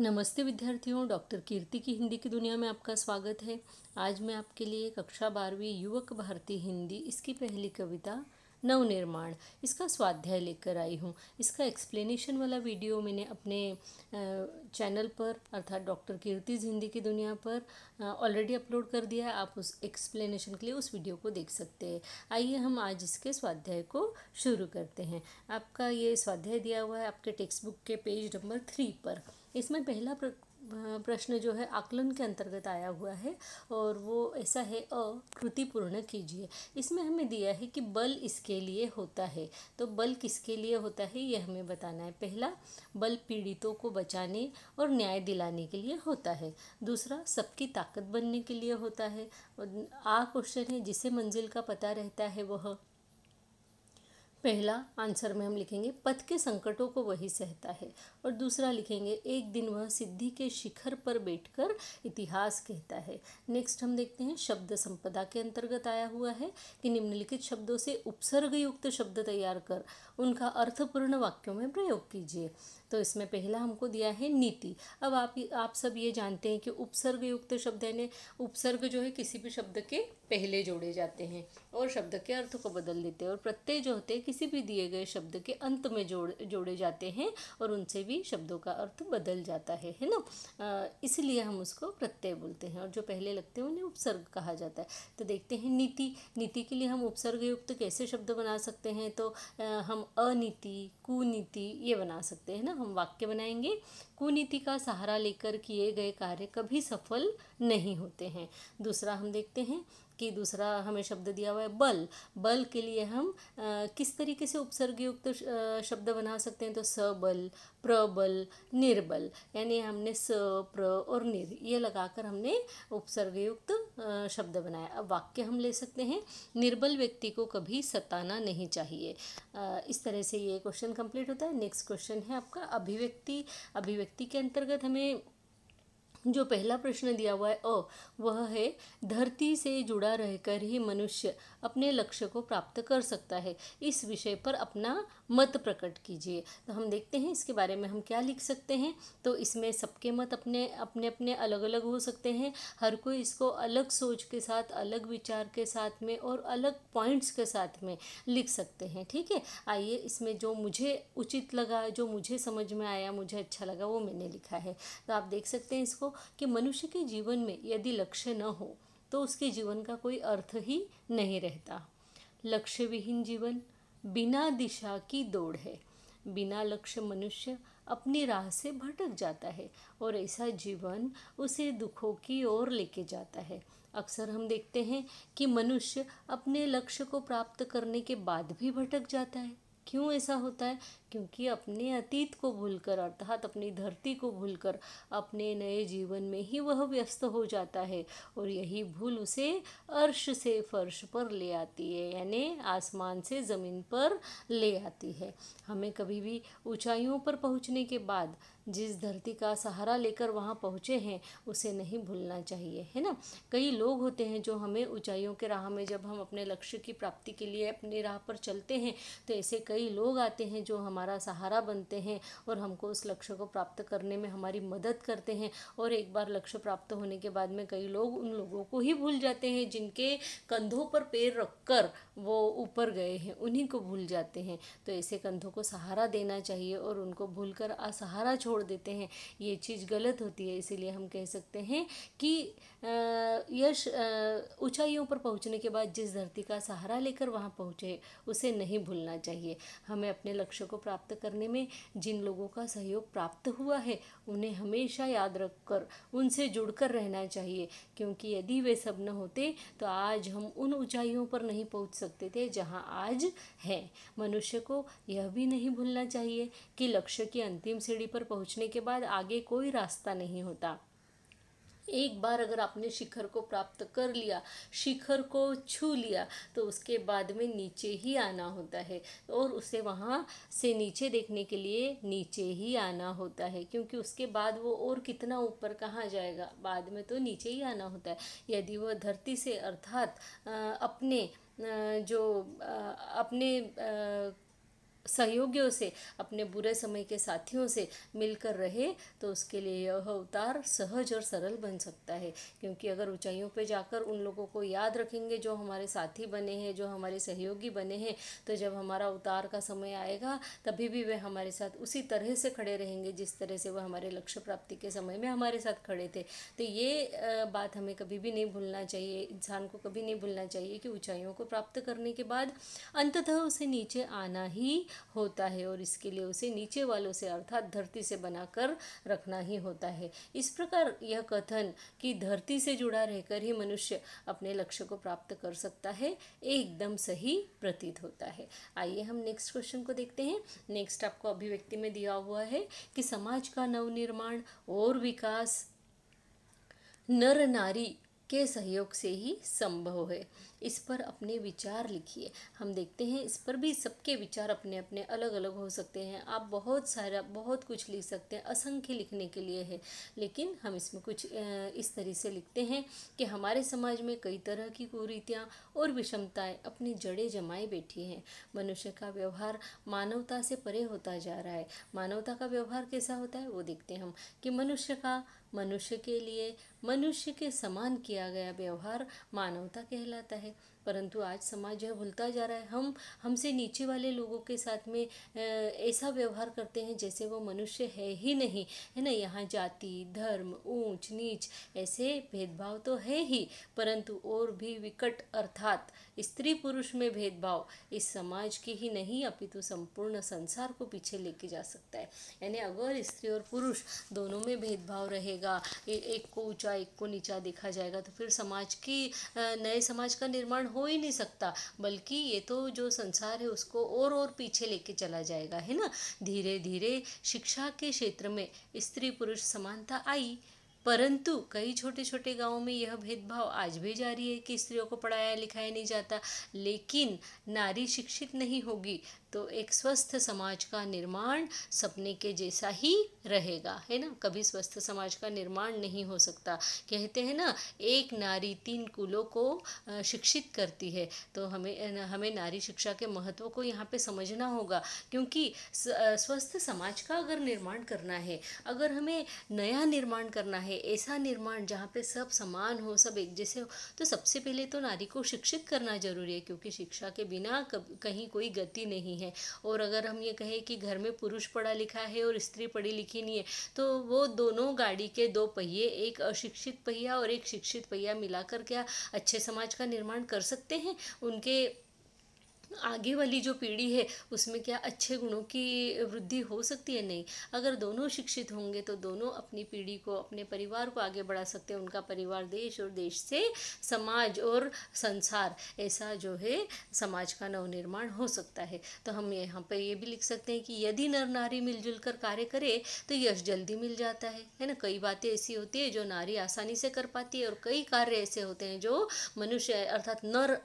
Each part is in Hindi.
नमस्ते विद्यार्थियों डॉक्टर कीर्ति की हिंदी की दुनिया में आपका स्वागत है आज मैं आपके लिए कक्षा बारहवीं युवक भारती हिंदी इसकी पहली कविता नवनिर्माण इसका स्वाध्याय लेकर आई हूँ इसका एक्सप्लेनेशन वाला वीडियो मैंने अपने चैनल पर अर्थात डॉक्टर कीर्ति हिंदी की दुनिया पर ऑलरेडी अपलोड कर दिया है आप उस एक्सप्लेनेशन के लिए उस वीडियो को देख सकते हैं आइए हम आज इसके स्वाध्याय को शुरू करते हैं आपका ये स्वाध्याय दिया हुआ है आपके टेक्स्ट बुक के पेज नंबर थ्री पर इसमें पहला प्रश्न जो है आकलन के अंतर्गत आया हुआ है और वो ऐसा है अ कृति पूर्ण कीजिए इसमें हमें दिया है कि बल इसके लिए होता है तो बल किसके लिए होता है ये हमें बताना है पहला बल पीड़ितों को बचाने और न्याय दिलाने के लिए होता है दूसरा सबकी ताकत बनने के लिए होता है आ क्वेश्चन है जिसे मंजिल का पता रहता है वह पहला आंसर में हम लिखेंगे पथ के संकटों को वही सहता है और दूसरा लिखेंगे एक दिन वह सिद्धि के शिखर पर बैठकर इतिहास कहता है नेक्स्ट हम देखते हैं शब्द संपदा के अंतर्गत आया हुआ है कि निम्नलिखित शब्दों से उपसर्ग युक्त शब्द तैयार कर उनका अर्थपूर्ण वाक्यों में प्रयोग कीजिए तो इसमें पहला हमको दिया है नीति अब आप आप सब ये जानते हैं कि उपसर्ग युक्त शब्द यानी उपसर्ग जो है किसी भी शब्द के पहले जोड़े जाते हैं और शब्द के अर्थ को बदल देते हैं और प्रत्यय जो होते हैं किसी भी दिए गए शब्द के अंत में जोड़ जोड़े जाते हैं और उनसे भी शब्दों का अर्थ बदल जाता है है ना इसलिए हम उसको प्रत्यय बोलते हैं और जो पहले लगते हैं उन्हें उपसर्ग कहा जाता है तो देखते हैं नीति नीति के लिए हम उपसर्ग युक्त कैसे शब्द बना सकते हैं तो हम अनीति कुनीति ये बना सकते हैं ना हम वाक्य बनाएंगे कुनीति का सहारा लेकर किए गए कार्य कभी सफल नहीं होते हैं दूसरा हम देखते हैं जबकि दूसरा हमें शब्द दिया हुआ है बल बल के लिए हम किस तरीके से उपसर्गयुक्त शब्द बना सकते हैं तो सबल प्रबल निर्बल यानी हमने स प्र और निर ये लगाकर हमने उपसर्गयुक्त शब्द बनाया अब वाक्य हम ले सकते हैं निर्बल व्यक्ति को कभी सताना नहीं चाहिए इस तरह से ये क्वेश्चन कंप्लीट होता है नेक्स्ट क्वेश्चन है आपका अभिव्यक्ति अभिव्यक्ति के अंतर्गत हमें जो पहला प्रश्न दिया हुआ है अ वह है धरती से जुड़ा रहकर ही मनुष्य अपने लक्ष्य को प्राप्त कर सकता है इस विषय पर अपना मत प्रकट कीजिए तो हम देखते हैं इसके बारे में हम क्या लिख सकते हैं तो इसमें सबके मत अपने अपने अपने अलग अलग हो सकते हैं हर कोई इसको अलग सोच के साथ अलग विचार के साथ में और अलग पॉइंट्स के साथ में लिख सकते हैं ठीक है आइए इसमें जो मुझे उचित लगा जो मुझे समझ में आया मुझे अच्छा लगा वो मैंने लिखा है तो आप देख सकते हैं इसको कि मनुष्य के जीवन में यदि लक्ष्य न हो तो उसके जीवन का कोई अर्थ ही नहीं रहता लक्ष्य विहीन जीवन बिना दिशा की दौड़ है बिना लक्ष्य मनुष्य अपनी राह से भटक जाता है और ऐसा जीवन उसे दुखों की ओर लेके जाता है अक्सर हम देखते हैं कि मनुष्य अपने लक्ष्य को प्राप्त करने के बाद भी भटक जाता है क्यों ऐसा होता है क्योंकि अपने अतीत को भूलकर अर्थात अपनी धरती को भूलकर अपने नए जीवन में ही वह व्यस्त हो जाता है और यही भूल उसे अर्श से फर्श पर ले आती है यानी आसमान से ज़मीन पर ले आती है हमें कभी भी ऊंचाइयों पर पहुंचने के बाद जिस धरती का सहारा लेकर वहाँ पहुँचे हैं उसे नहीं भूलना चाहिए है ना कई लोग होते हैं जो हमें ऊंचाइयों के राह में जब हम अपने लक्ष्य की प्राप्ति के लिए अपनी राह पर चलते हैं तो ऐसे कई लोग आते हैं जो हमारे हमारा सहारा बनते हैं और हमको उस लक्ष्य को प्राप्त करने में हमारी मदद करते हैं और एक बार लक्ष्य प्राप्त होने के बाद में कई लोग उन लोगों को ही भूल जाते हैं जिनके कंधों पर पैर रखकर वो ऊपर गए हैं उन्हीं को भूल जाते हैं तो ऐसे कंधों को सहारा देना चाहिए और उनको भूल कर असहारा छोड़ देते हैं ये चीज़ गलत होती है इसीलिए हम कह सकते हैं कि यश ऊंचाइयों पर पहुंचने के बाद जिस धरती का सहारा लेकर वहाँ पहुँचे उसे नहीं भूलना चाहिए हमें अपने लक्ष्य को प्राप्त करने में जिन लोगों का सहयोग प्राप्त हुआ है उन्हें हमेशा याद रख कर उनसे जुड़कर रहना चाहिए क्योंकि यदि वे सब न होते तो आज हम उन ऊंचाइयों पर नहीं पहुँच सकते थे जहाँ आज है मनुष्य को यह भी नहीं भूलना चाहिए कि लक्ष्य की अंतिम सीढ़ी पर पहुँचने के बाद आगे कोई रास्ता नहीं होता एक बार अगर आपने शिखर को प्राप्त कर लिया शिखर को छू लिया तो उसके बाद में नीचे ही आना होता है और उसे वहाँ से नीचे देखने के लिए नीचे ही आना होता है क्योंकि उसके बाद वो और कितना ऊपर कहाँ जाएगा बाद में तो नीचे ही आना होता है यदि वह धरती से अर्थात अपने जो अपने सहयोगियों से अपने बुरे समय के साथियों से मिलकर रहे तो उसके लिए यह अवतार सहज और सरल बन सकता है क्योंकि अगर ऊंचाइयों पर जाकर उन लोगों को याद रखेंगे जो हमारे साथी बने हैं जो हमारे सहयोगी बने हैं तो जब हमारा अवतार का समय आएगा तभी भी वे हमारे साथ उसी तरह से खड़े रहेंगे जिस तरह से वह हमारे लक्ष्य प्राप्ति के समय में हमारे साथ खड़े थे तो ये बात हमें कभी भी नहीं भूलना चाहिए इंसान को कभी नहीं भूलना चाहिए कि ऊंचाइयों को प्राप्त करने के बाद अंततः उसे नीचे आना ही होता है और इसके लिए उसे नीचे वालों से अर्थात धरती से बनाकर रखना ही होता है इस प्रकार यह कथन कि धरती से जुड़ा रहकर ही मनुष्य अपने लक्ष्य को प्राप्त कर सकता है एकदम सही प्रतीत होता है आइए हम नेक्स्ट क्वेश्चन को देखते हैं नेक्स्ट आपको अभिव्यक्ति में दिया हुआ है कि समाज का नवनिर्माण और विकास नर नारी के सहयोग से ही संभव है इस पर अपने विचार लिखिए हम देखते हैं इस पर भी सबके विचार अपने अपने अलग अलग हो सकते हैं आप बहुत सारा बहुत कुछ लिख सकते हैं असंख्य लिखने के लिए है लेकिन हम इसमें कुछ इस तरह से लिखते हैं कि हमारे समाज में कई तरह की कुरीतियाँ और विषमताएँ अपनी जड़ें जमाए बैठी हैं मनुष्य का व्यवहार मानवता से परे होता जा रहा है मानवता का व्यवहार कैसा होता है वो देखते हैं हम कि मनुष्य का मनुष्य के लिए मनुष्य के समान किया गया व्यवहार मानवता कहलाता है परंतु आज समाज यह भूलता जा रहा है हम हमसे नीचे वाले लोगों के साथ में ऐसा व्यवहार करते हैं जैसे वो मनुष्य है ही नहीं है ना यहाँ जाति धर्म ऊंच नीच ऐसे भेदभाव तो है ही परंतु और भी विकट अर्थात स्त्री पुरुष में भेदभाव इस समाज की ही नहीं अपितु संपूर्ण संसार को पीछे लेके जा सकता है यानी अगर स्त्री और पुरुष दोनों में भेदभाव रहेगा एक को ऊंचा ऊंचा एक को नीचा देखा जाएगा तो फिर समाज की नए समाज का निर्माण हो ही नहीं सकता बल्कि ये तो जो संसार है उसको और और पीछे लेके चला जाएगा है ना धीरे धीरे शिक्षा के क्षेत्र में स्त्री पुरुष समानता आई परंतु कई छोटे छोटे गांवों में यह भेदभाव आज भी जारी है कि स्त्रियों को पढ़ाया लिखाया नहीं जाता लेकिन नारी शिक्षित नहीं होगी तो एक स्वस्थ समाज का निर्माण सपने के जैसा ही रहेगा है ना कभी स्वस्थ समाज का निर्माण नहीं हो सकता कहते हैं ना एक नारी तीन कुलों को शिक्षित करती है तो हमें हमें नारी शिक्षा के महत्व को यहाँ पे समझना होगा क्योंकि स्वस्थ समाज का अगर निर्माण करना है अगर हमें नया निर्माण करना है ऐसा निर्माण जहाँ पे सब समान हो सब एक जैसे हो तो सबसे पहले तो नारी को शिक्षित करना जरूरी है क्योंकि शिक्षा के बिना कहीं कोई गति नहीं है है और अगर हम ये कहें कि घर में पुरुष पढ़ा लिखा है और स्त्री पढ़ी लिखी नहीं है तो वो दोनों गाड़ी के दो पहिए एक अशिक्षित पहिया और एक शिक्षित पहिया मिलाकर क्या अच्छे समाज का निर्माण कर सकते हैं उनके आगे वाली जो पीढ़ी है उसमें क्या अच्छे गुणों की वृद्धि हो सकती है नहीं अगर दोनों शिक्षित होंगे तो दोनों अपनी पीढ़ी को अपने परिवार को आगे बढ़ा सकते हैं उनका परिवार देश और देश से समाज और संसार ऐसा जो है समाज का नवनिर्माण हो सकता है तो हम यहाँ पर ये भी लिख सकते हैं कि यदि नर नारी मिलजुल कर कार्य करे तो यश जल्दी मिल जाता है है ना कई बातें ऐसी होती है जो नारी आसानी से कर पाती है और कई कार्य ऐसे होते हैं जो मनुष्य अर्थात नर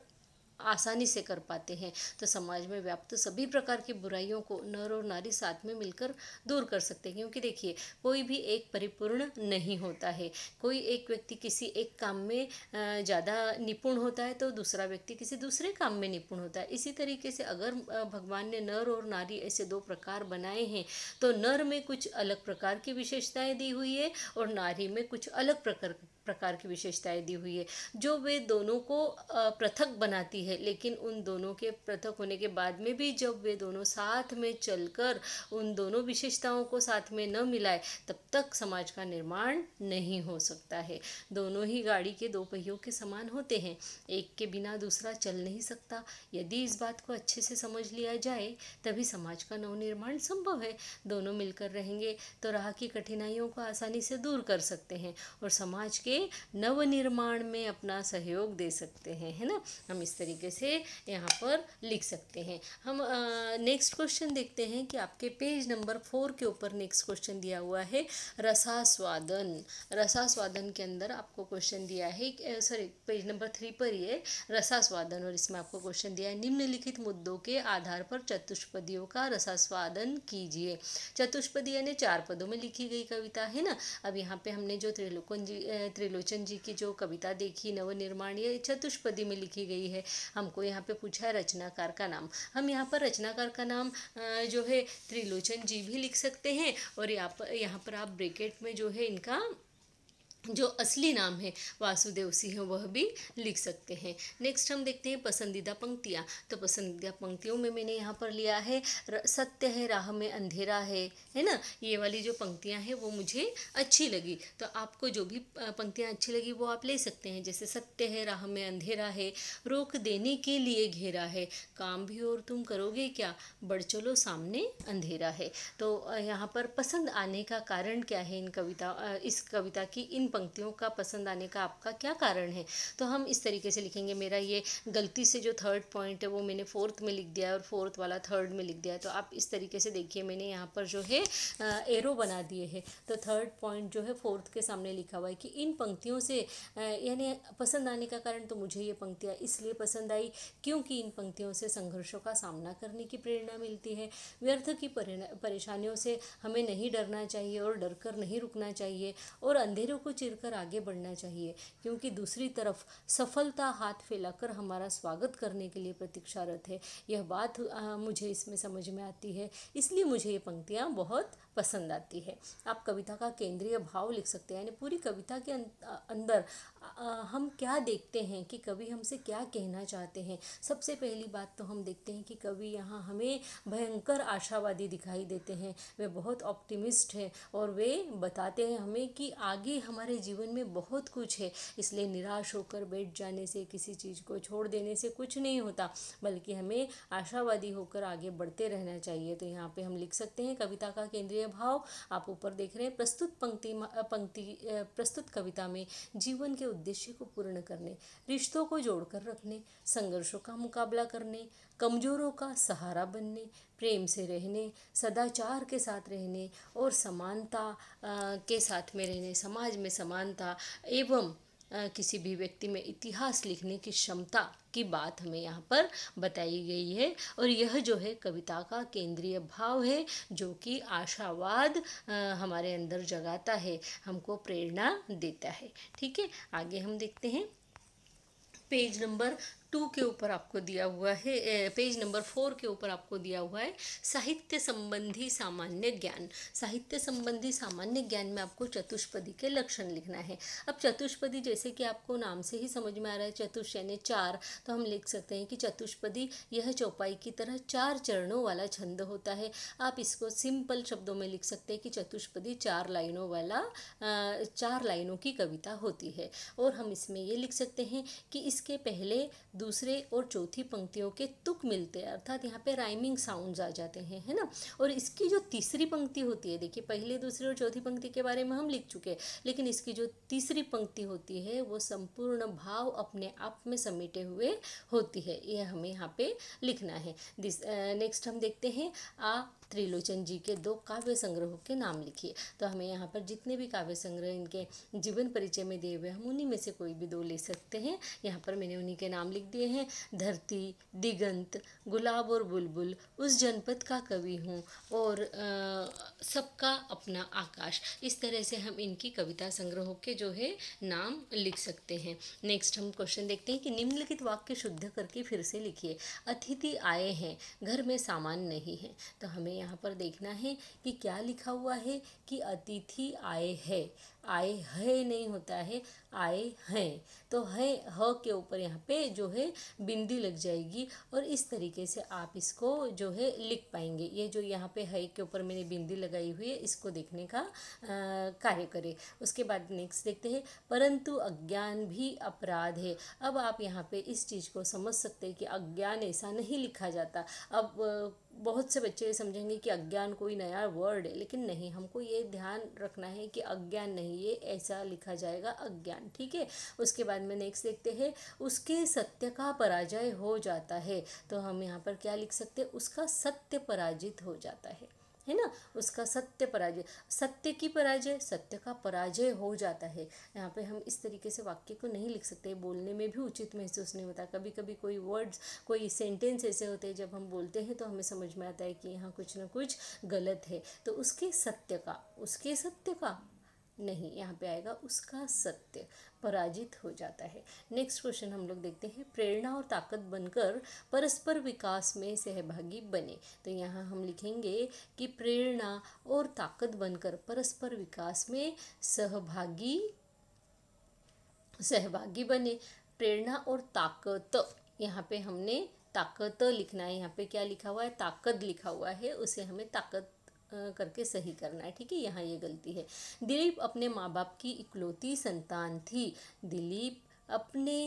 आसानी से कर पाते हैं तो समाज में व्याप्त सभी प्रकार की बुराइयों को नर और नारी साथ में मिलकर दूर कर सकते हैं क्योंकि देखिए कोई भी एक परिपूर्ण नहीं होता है कोई एक व्यक्ति किसी एक काम में ज़्यादा निपुण होता है तो दूसरा व्यक्ति किसी दूसरे काम में निपुण होता है इसी तरीके से अगर भगवान ने नर और नारी ऐसे दो प्रकार बनाए हैं तो नर में कुछ अलग प्रकार की विशेषताएँ दी हुई है और नारी में कुछ अलग प्रकार प्रकार की विशेषताएं दी हुई है जो वे दोनों को पृथक बनाती है लेकिन उन दोनों के पृथक होने के बाद में भी जब वे दोनों साथ में चलकर उन दोनों विशेषताओं को साथ में न मिलाए तब तक समाज का निर्माण नहीं हो सकता है दोनों ही गाड़ी के दो पहियों के समान होते हैं एक के बिना दूसरा चल नहीं सकता यदि इस बात को अच्छे से समझ लिया जाए तभी समाज का नवनिर्माण संभव है दोनों मिलकर रहेंगे तो राह की कठिनाइयों को आसानी से दूर कर सकते हैं और समाज के के नवनिर्माण में अपना सहयोग दे सकते हैं है ना हम इस तरीके से यहाँ पर लिख सकते हैं हम नेक्स्ट क्वेश्चन देखते हैं कि आपके पेज नंबर फोर के ऊपर नेक्स्ट क्वेश्चन दिया हुआ है रसास्वादन रसास्वादन के अंदर आपको क्वेश्चन दिया है सॉरी पेज नंबर थ्री पर ही है रसास्वादन और इसमें आपको क्वेश्चन दिया है निम्नलिखित मुद्दों के आधार पर चतुष्पदियों का रसास्वादन कीजिए चतुष्पदी यानी चार पदों में लिखी गई कविता है ना अब यहाँ पे हमने जो त्रिलोकन जी त्रिलोचन जी की जो कविता देखी नवनिर्माण ये चतुष्पदी में लिखी गई है हमको यहाँ पे पूछा है रचनाकार का नाम हम यहाँ पर रचनाकार का नाम जो है त्रिलोचन जी भी लिख सकते हैं और यहाँ पर यहाँ पर आप ब्रेकेट में जो है इनका जो असली नाम है वासुदेव सिंह वह भी लिख सकते हैं नेक्स्ट हम देखते हैं पसंदीदा पंक्तियाँ तो पसंदीदा पंक्तियों में मैंने यहाँ पर लिया है सत्य है राह में अंधेरा है है ना ये वाली जो पंक्तियाँ हैं वो मुझे अच्छी लगी तो आपको जो भी पंक्तियाँ अच्छी लगी वो आप ले सकते हैं जैसे सत्य है राह में अंधेरा है रोक देने के लिए घेरा है काम भी और तुम करोगे क्या बढ़ चलो सामने अंधेरा है तो यहाँ पर पसंद आने का कारण क्या है इन कविता इस कविता की इन पंक्तियों का पसंद आने का आपका क्या कारण है तो हम इस तरीके से लिखेंगे मेरा ये गलती से जो थर्ड पॉइंट है वो मैंने फोर्थ में लिख दिया है और फोर्थ वाला थर्ड में लिख दिया है तो आप इस तरीके से देखिए मैंने यहाँ पर जो है एरो बना दिए है तो थर्ड पॉइंट जो है फोर्थ के सामने लिखा हुआ है कि इन पंक्तियों से यानी पसंद आने का कारण तो मुझे ये पंक्तियाँ इसलिए पसंद आई क्योंकि इन पंक्तियों से संघर्षों का सामना करने की प्रेरणा मिलती है व्यर्थ की परेशानियों से हमें नहीं डरना चाहिए और डर कर नहीं रुकना चाहिए और अंधेरों को कर आगे बढ़ना चाहिए क्योंकि दूसरी तरफ सफलता हाथ फैलाकर हमारा स्वागत करने के लिए प्रतीक्षारत है यह बात आ, मुझे इसमें समझ में आती है इसलिए मुझे ये पंक्तियाँ बहुत पसंद आती है आप कविता का केंद्रीय भाव लिख सकते हैं यानी पूरी कविता के अं-, अंदर हम क्या देखते हैं कि कवि हमसे क्या कहना चाहते हैं सबसे पहली बात तो हम देखते हैं कि कवि यहाँ हमें भयंकर आशावादी दिखाई देते हैं वे बहुत ऑप्टिमिस्ट हैं और वे बताते हैं हमें कि आगे हमारे जीवन में बहुत कुछ है इसलिए निराश होकर बैठ जाने से किसी चीज़ को छोड़ देने से कुछ नहीं होता बल्कि हमें आशावादी होकर आगे बढ़ते रहना चाहिए तो यहाँ पे हम लिख सकते हैं कविता का केंद्रीय भाव आप ऊपर देख रहे हैं प्रस्तुत पंक्ति पंक्ति प्रस्तुत कविता में जीवन के उद्देश्य को पूर्ण करने रिश्तों को जोड़कर रखने संघर्षों का मुकाबला करने कमजोरों का सहारा बनने प्रेम से रहने सदाचार के साथ रहने और समानता के साथ में रहने समाज में समानता एवं किसी भी व्यक्ति में इतिहास लिखने की क्षमता की बात हमें यहाँ पर बताई गई है और यह जो है कविता का केंद्रीय भाव है जो कि आशावाद हमारे अंदर जगाता है हमको प्रेरणा देता है ठीक है आगे हम देखते हैं पेज नंबर टू के ऊपर आपको दिया हुआ है पेज नंबर फोर के ऊपर आपको दिया हुआ है साहित्य संबंधी सामान्य ज्ञान साहित्य संबंधी सामान्य ज्ञान में आपको चतुष्पदी के लक्षण लिखना है अब चतुष्पदी जैसे कि आपको नाम से ही समझ में आ रहा है चतुष यानी चार तो हम लिख सकते हैं कि चतुष्पदी यह चौपाई की तरह चार चरणों वाला छंद होता है आप इसको सिंपल शब्दों में लिख सकते हैं कि चतुष्पदी चार लाइनों वाला चार लाइनों की कविता होती है और हम इसमें ये लिख सकते हैं कि इसके पहले दूसरे और चौथी पंक्तियों के तुक मिलते हैं अर्थात यहाँ पे राइमिंग साउंड्स आ जाते हैं है ना और इसकी जो तीसरी पंक्ति होती है देखिए पहले दूसरे और चौथी पंक्ति के बारे में हम लिख चुके हैं लेकिन इसकी जो तीसरी पंक्ति होती है वो संपूर्ण भाव अपने आप में समेटे हुए होती है ये यह हमें यहाँ पे लिखना है दिस नेक्स्ट uh, हम देखते हैं आ त्रिलोचन जी के दो काव्य संग्रहों के नाम लिखिए तो हमें यहाँ पर जितने भी काव्य संग्रह इनके जीवन परिचय में दिए हुए हम उन्हीं में से कोई भी दो ले सकते हैं यहाँ पर मैंने उन्हीं के नाम लिख दिए हैं धरती दिगंत गुलाब और बुलबुल उस जनपद का कवि हूँ और सबका अपना आकाश इस तरह से हम इनकी कविता संग्रहों के जो है नाम लिख सकते हैं नेक्स्ट हम क्वेश्चन देखते हैं कि निम्नलिखित वाक्य शुद्ध करके फिर से लिखिए अतिथि आए हैं घर में सामान नहीं है तो हमें यहाँ पर देखना है कि क्या लिखा हुआ है कि अतिथि आए है आए है नहीं होता है आए हैं तो है ह के ऊपर यहाँ पे जो है बिंदी लग जाएगी और इस तरीके से आप इसको जो है लिख पाएंगे ये जो यहाँ पे है के ऊपर मैंने बिंदी लगाई हुई है इसको देखने का कार्य करें उसके बाद नेक्स्ट देखते हैं परंतु अज्ञान भी अपराध है अब आप यहाँ पे इस चीज़ को समझ सकते हैं कि अज्ञान ऐसा नहीं लिखा जाता अब बहुत से बच्चे समझेंगे कि अज्ञान कोई नया वर्ड है लेकिन नहीं हमको ये ध्यान रखना है कि अज्ञान नहीं ये ऐसा लिखा जाएगा अज्ञान ज्ञान ठीक है उसके बाद में नेक्स्ट देखते हैं उसके सत्य का पराजय हो जाता है तो हम यहाँ पर क्या लिख सकते हैं उसका सत्य पराजित हो जाता है है ना उसका सत्य पराजय सत्य की पराजय सत्य का पराजय हो जाता है यहाँ पे हम इस तरीके से वाक्य को नहीं लिख सकते बोलने में भी उचित महसूस नहीं होता कभी कभी कोई वर्ड्स कोई सेंटेंस ऐसे होते हैं जब हम बोलते हैं तो हमें समझ में आता है कि यहाँ कुछ ना कुछ गलत है तो उसके सत्य का उसके सत्य का नहीं यहाँ पे आएगा उसका सत्य पराजित हो जाता है नेक्स्ट क्वेश्चन हम लोग देखते हैं प्रेरणा और ताकत बनकर परस्पर विकास में सहभागी बने तो यहाँ हम लिखेंगे कि प्रेरणा और ताकत बनकर परस्पर विकास में सहभागी सहभागी बने प्रेरणा और ताकत यहाँ पे हमने ताकत लिखना है यहाँ पे क्या लिखा हुआ है ताकत लिखा हुआ है उसे हमें ताकत करके सही करना है ठीक है यहाँ ये गलती है दिलीप अपने माँ बाप की इकलौती संतान थी दिलीप अपने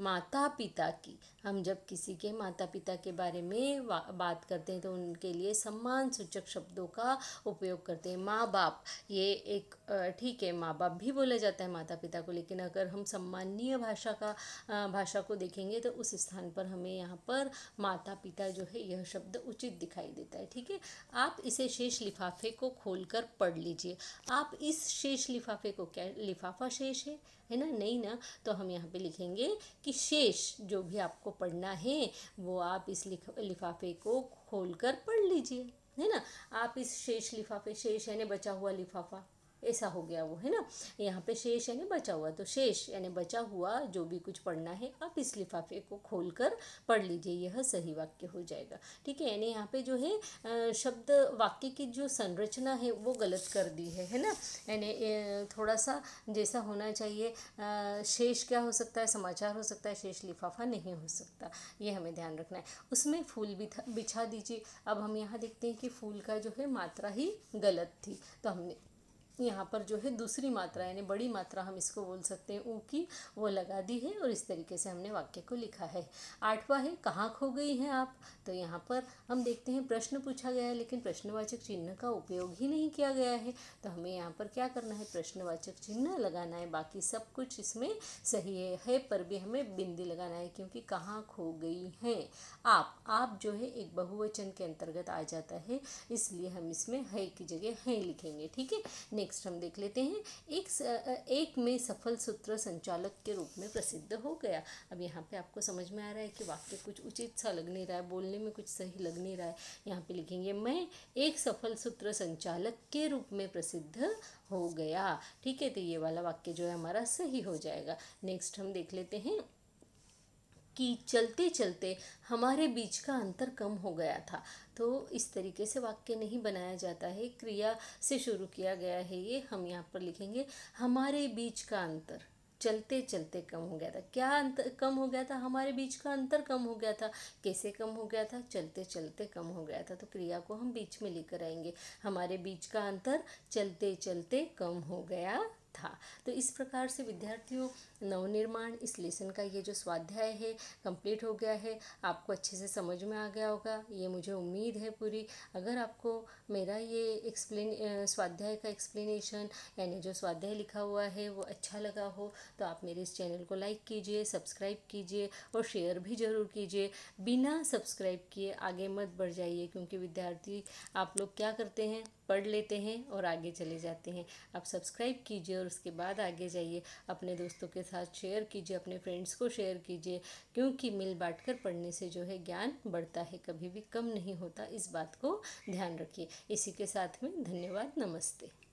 माता पिता की हम जब किसी के माता पिता के बारे में बात करते हैं तो उनके लिए सम्मान सूचक शब्दों का उपयोग करते हैं माँ बाप ये एक ठीक है माँ बाप भी बोला जाता है माता पिता को लेकिन अगर हम सम्माननीय भाषा का भाषा को देखेंगे तो उस स्थान पर हमें यहाँ पर माता पिता जो है यह शब्द उचित दिखाई देता है ठीक है आप इसे शेष लिफाफे को खोल पढ़ लीजिए आप इस शेष लिफाफे को क्या लिफाफा शेष है है ना नहीं ना तो हम यहाँ पे लिखेंगे कि शेष जो भी आपको पढ़ना है वो आप इस लिफाफे को खोल कर पढ़ लीजिए है ना आप इस शेष लिफाफे शेष यानी बचा हुआ लिफाफा ऐसा हो गया वो है ना यहाँ पे शेष यानी बचा हुआ तो शेष यानी बचा हुआ जो भी कुछ पढ़ना है आप इस लिफाफे को खोल कर पढ़ लीजिए यह सही वाक्य हो जाएगा ठीक है यानी यहाँ पे जो है शब्द वाक्य की जो संरचना है वो गलत कर दी है है ना यानी थोड़ा सा जैसा होना चाहिए शेष क्या हो सकता है समाचार हो सकता है शेष लिफाफा नहीं हो सकता ये हमें ध्यान रखना है उसमें फूल भी बिछा दीजिए अब हम यहाँ देखते हैं कि फूल का जो है मात्रा ही गलत थी तो हमने यहाँ पर जो है दूसरी मात्रा यानी बड़ी मात्रा हम इसको बोल सकते हैं ऊ की वो लगा दी है और इस तरीके से हमने वाक्य को लिखा है आठवा है कहाँ खो गई हैं आप तो यहाँ पर हम देखते हैं प्रश्न पूछा गया है लेकिन प्रश्नवाचक चिन्ह का उपयोग ही नहीं किया गया है तो हमें यहाँ पर क्या करना है प्रश्नवाचक चिन्ह लगाना है बाकी सब कुछ इसमें सही है, है पर भी हमें बिंदी लगाना है क्योंकि कहाँ खो गई हैं आप आप जो है एक बहुवचन के अंतर्गत आ जाता है इसलिए हम इसमें है की जगह हैं लिखेंगे ठीक है नेक्स्ट हम देख लेते हैं एक एक में सफल सूत्र संचालक के रूप में प्रसिद्ध हो गया अब यहाँ पे आपको समझ में आ रहा है कि वाक्य कुछ उचित सा लग नहीं रहा है बोलने में कुछ सही लग नहीं रहा है यहाँ पे लिखेंगे मैं एक सफल सूत्र संचालक के रूप में प्रसिद्ध हो गया ठीक है तो ये वाला वाक्य जो है हमारा सही हो जाएगा नेक्स्ट हम देख लेते हैं कि चलते चलते हमारे बीच का अंतर कम हो गया था तो इस तरीके से वाक्य नहीं बनाया जाता है क्रिया से शुरू किया गया है ये हम यहाँ पर लिखेंगे हमारे बीच का अंतर चलते चलते कम हो गया था क्या अंतर कम हो गया था हमारे बीच का अंतर कम हो गया था कैसे कम हो गया था चलते चलते कम हो गया था तो क्रिया को हम बीच में लेकर आएंगे हमारे बीच का अंतर चलते चलते कम हो गया था तो इस प्रकार से विद्यार्थियों नवनिर्माण इस लेसन का ये जो स्वाध्याय है कंप्लीट हो गया है आपको अच्छे से समझ में आ गया होगा ये मुझे उम्मीद है पूरी अगर आपको मेरा ये एक्सप्लेन स्वाध्याय का एक्सप्लेनेशन यानी जो स्वाध्याय लिखा हुआ है वो अच्छा लगा हो तो आप मेरे इस चैनल को लाइक कीजिए सब्सक्राइब कीजिए और शेयर भी ज़रूर कीजिए बिना सब्सक्राइब किए आगे मत बढ़ जाइए क्योंकि विद्यार्थी आप लोग क्या करते हैं पढ़ लेते हैं और आगे चले जाते हैं आप सब्सक्राइब कीजिए और उसके बाद आगे जाइए अपने दोस्तों के साथ शेयर कीजिए अपने फ्रेंड्स को शेयर कीजिए क्योंकि मिल बांट कर पढ़ने से जो है ज्ञान बढ़ता है कभी भी कम नहीं होता इस बात को ध्यान रखिए इसी के साथ में धन्यवाद नमस्ते